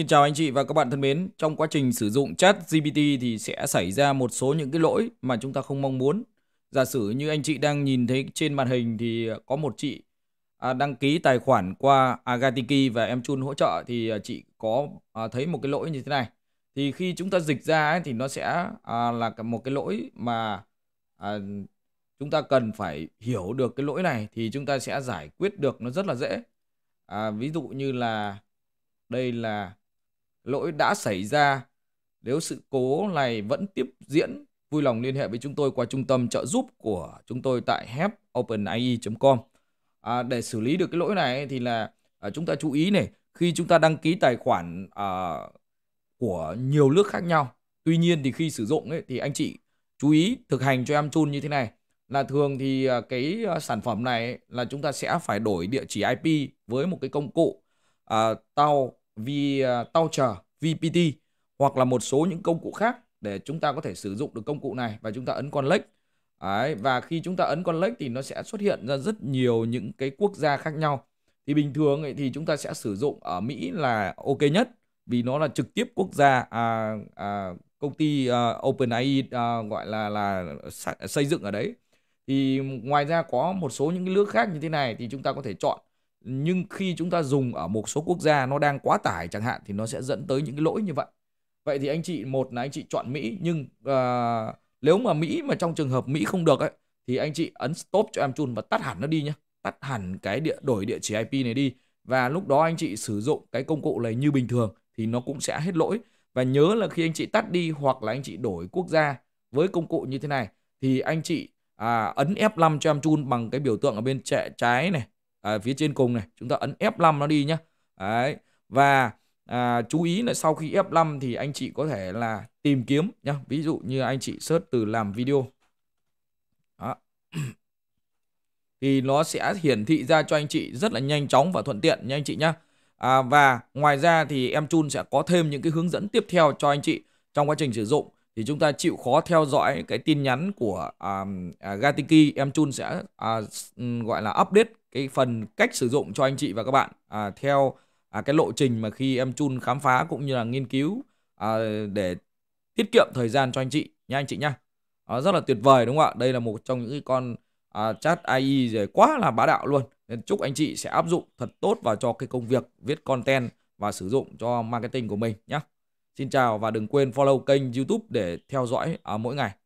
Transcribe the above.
Xin chào anh chị và các bạn thân mến. Trong quá trình sử dụng chat GPT thì sẽ xảy ra một số những cái lỗi mà chúng ta không mong muốn. Giả sử như anh chị đang nhìn thấy trên màn hình thì có một chị à, đăng ký tài khoản qua Agatiki và em Chun hỗ trợ thì à, chị có à, thấy một cái lỗi như thế này. Thì khi chúng ta dịch ra thì nó sẽ là một cái lỗi mà chúng ta cần phải hiểu được cái lỗi này thì chúng ta sẽ giải quyết được nó rất là dễ. ví dụ như là đây là lỗi đã xảy ra. Nếu sự cố này vẫn tiếp diễn, vui lòng liên hệ với chúng tôi qua trung tâm trợ giúp của chúng tôi tại helpopenai.com. E à, để xử lý được cái lỗi này thì là à, chúng ta chú ý này, khi chúng ta đăng ký tài khoản à, của nhiều nước khác nhau. Tuy nhiên thì khi sử dụng ấy, thì anh chị chú ý thực hành cho em chun như thế này là thường thì à, cái à, sản phẩm này là chúng ta sẽ phải đổi địa chỉ IP với một cái công cụ à, tao vi à, Toucher, VPT hoặc là một số những công cụ khác để chúng ta có thể sử dụng được công cụ này và chúng ta ấn con lệnh. Đấy, và khi chúng ta ấn con lệnh thì nó sẽ xuất hiện ra rất nhiều những cái quốc gia khác nhau. Thì bình thường thì chúng ta sẽ sử dụng ở Mỹ là ok nhất vì nó là trực tiếp quốc gia à, à, công ty à, OpenAI à, gọi là là xây dựng ở đấy. Thì ngoài ra có một số những cái nước khác như thế này thì chúng ta có thể chọn nhưng khi chúng ta dùng ở một số quốc gia nó đang quá tải chẳng hạn thì nó sẽ dẫn tới những cái lỗi như vậy vậy thì anh chị một là anh chị chọn mỹ nhưng uh, nếu mà mỹ mà trong trường hợp mỹ không được ấy thì anh chị ấn stop cho em chun và tắt hẳn nó đi nhé tắt hẳn cái địa đổi địa chỉ ip này đi và lúc đó anh chị sử dụng cái công cụ này như bình thường thì nó cũng sẽ hết lỗi và nhớ là khi anh chị tắt đi hoặc là anh chị đổi quốc gia với công cụ như thế này thì anh chị à, ấn F5 cho em chun bằng cái biểu tượng ở bên trái này à, phía trên cùng này chúng ta ấn F5 nó đi nhá đấy và à, chú ý là sau khi F5 thì anh chị có thể là tìm kiếm nhá ví dụ như anh chị search từ làm video đó. thì nó sẽ hiển thị ra cho anh chị rất là nhanh chóng và thuận tiện nha anh chị nhá à, và ngoài ra thì em chun sẽ có thêm những cái hướng dẫn tiếp theo cho anh chị trong quá trình sử dụng thì chúng ta chịu khó theo dõi cái tin nhắn của um, uh, Gatiki em Chun sẽ uh, gọi là update cái phần cách sử dụng cho anh chị và các bạn uh, theo uh, cái lộ trình mà khi em Chun khám phá cũng như là nghiên cứu uh, để tiết kiệm thời gian cho anh chị nha anh chị nha uh, rất là tuyệt vời đúng không ạ đây là một trong những con uh, chat AI rồi quá là bá đạo luôn nên chúc anh chị sẽ áp dụng thật tốt vào cho cái công việc viết content và sử dụng cho marketing của mình nhé Xin chào và đừng quên follow kênh YouTube để theo dõi à, mỗi ngày.